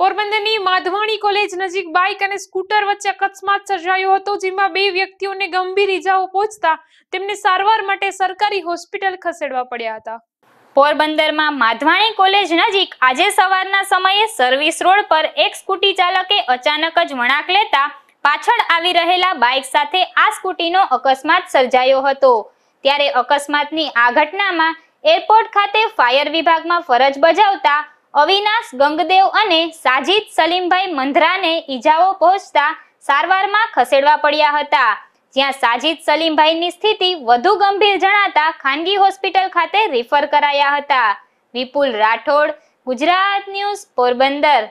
પોરબંદરની માધવાણી કોલેજ નજીક બાઇક અને સ્કૂટર વચ્ચે અકસ્માત સર્જાયો હતો જેમાં બે વ્યક્તિઓને ગંભીર ઈજાઓ પહોંચતા તેમને સારવાર માટે સરકારી હોસ્પિટલ ખસેડવા પડ્યા હતા પોરબંદરમાં માધવાણી કોલેજ નજીક આજે સવારના સમયે સર્વિસ રોડ પર એક સ્કૂટી ચાલકે અચાનક જ વળાંક લેતા પાછળ આવી રહેલા બાઇક સાથે આ સ્કૂટીનો અકસ્માત સર્જાયો હતો ત્યારે અકસ્માતની આ ઘટનામાં એરપોર્ટ ખાતે ફાયર વિભાગમાં ફરજ બજાવતા અવિનાશ ગંગદેવ અને સાજિદ સલીમભાઈ મંધરાને ઈજાઓ પહોંચતા સારવારમાં ખસેડવા પડ્યા હતા જ્યાં સાજિદ સલીમભાઈની સ્થિતિ વધુ ગંભીર જણાતા ખાનગી હોસ્પિટલ ખાતે રિફર કરાયા હતા વિપુલ રાઠોડ ગુજરાત ન્યૂઝ પોરબંદર